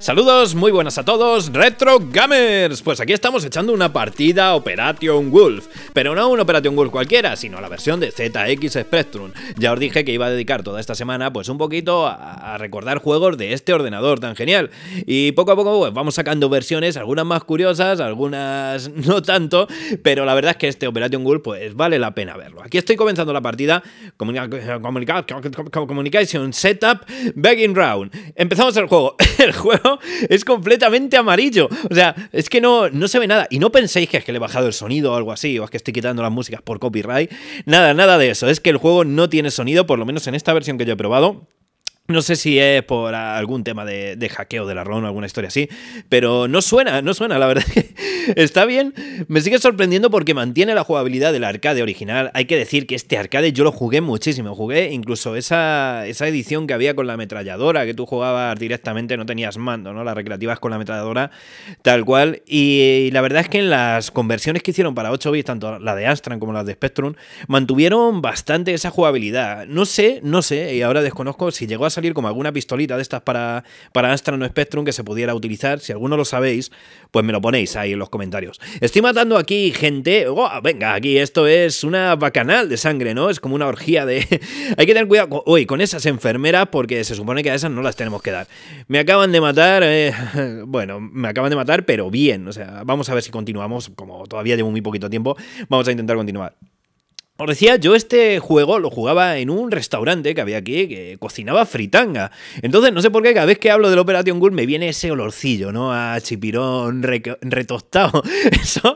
Saludos, muy buenas a todos, Retro Gamers. Pues aquí estamos echando una partida Operation Wolf, pero no un Operation Wolf cualquiera, sino la versión de ZX Spectrum. Ya os dije que iba a dedicar toda esta semana pues un poquito a, recordar juegos de este ordenador tan genial. Y poco a poco pues, vamos sacando versiones, algunas más curiosas, algunas no tanto, pero la verdad es que este Operation Wolf pues vale la pena verlo. Aquí estoy comenzando la partida Communication Setup Begging Round. Empezamos el juego. El juego es completamente amarillo. O sea, es que no, no se ve nada. Y no penséis que es que le he bajado el sonido o algo así, o es que estoy quitando las músicas por copyright. Nada, nada de eso. Es que el juego no tiene sonido, por lo menos en esta versión que yo he probado. No sé si es por algún tema de, hackeo de la ROM o alguna historia así, pero no suena, no suena, la verdad. Está bien, me sigue sorprendiendo porque mantiene la jugabilidad del arcade original. Hay que decir que este arcade yo lo jugué muchísimo, jugué incluso esa, edición que había con la ametralladora, que tú jugabas directamente, no tenías mando, ¿no? Las recreativas con la ametralladora, tal cual. Y, la verdad es que en las conversiones que hicieron para 8 bits, tanto la de astra como la de Spectrum, mantuvieron bastante esa jugabilidad. No sé, no sé, y ahora desconozco si llegó a ser como alguna pistolita de estas para, para Astra o Spectrum que se pudiera utilizar. Si alguno lo sabéis, pues me lo ponéis ahí en los comentarios. Estoy matando aquí gente. venga, aquí esto es una bacanal de sangre, ¿no? Es como una orgía de... Hay que tener cuidado hoy con esas enfermeras porque se supone que a esas no las tenemos que dar. Me acaban de matar... Eh, bueno, me acaban de matar, pero bien. O sea, vamos a ver si continuamos. Como todavía llevo muy poquito tiempo, vamos a intentar continuar. Os decía, yo este juego lo jugaba en un restaurante que había aquí que cocinaba fritanga. Entonces, no sé por qué cada vez que hablo del Operation Wolf me viene ese olorcillo, ¿no? A chipirón retostado. Eso,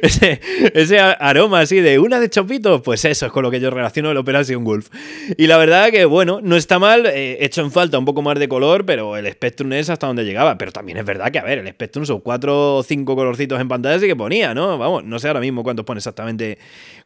ese, aroma así de una de chopitos, pues eso es con lo que yo relaciono el Operation Wolf. Y la verdad que, bueno, no está mal, eh, hecho en falta un poco más de color, pero el Spectrum es hasta donde llegaba. Pero también es verdad que, a ver, el Spectrum son cuatro o cinco colorcitos en pantalla, así que ponía, ¿no? Vamos, no sé ahora mismo cuántos pone exactamente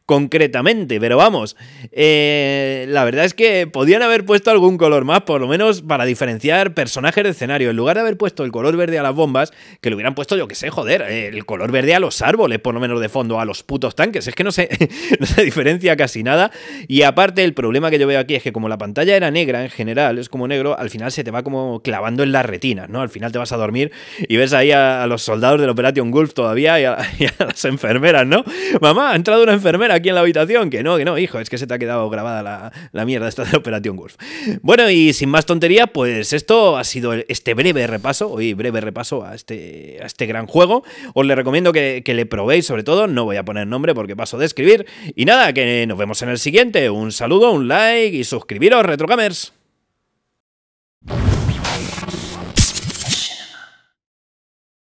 concretamente, pero vamos, eh, la verdad es que podían haber puesto algún color más, por lo menos para diferenciar personajes de escenario. En lugar de haber puesto el color verde a las bombas, que le hubieran puesto, yo que sé, joder, eh, el color verde a los árboles, por lo menos de fondo, a los putos tanques. Es que no se, se diferencia casi nada. Y aparte, el problema que yo veo aquí es que como la pantalla era negra en general, es como negro, al final se te va como clavando en la retina, ¿no? Al final te vas a dormir y ves ahí a, los soldados del Operation Gulf todavía y a, y a las enfermeras, ¿no? Mamá, ha entrado una enfermera aquí en la habitación. Que no, que no, hijo, es que se te ha quedado grabada la, la mierda esta de Operación Wolf. Bueno, y sin más tontería, pues esto ha sido este breve repaso, hoy breve repaso a este, este gran juego. Os le recomiendo que, que le probéis, sobre todo, no voy a poner nombre porque paso de escribir. Y nada, que nos vemos en el siguiente. Un saludo, un like y suscribiros, Retrogamers.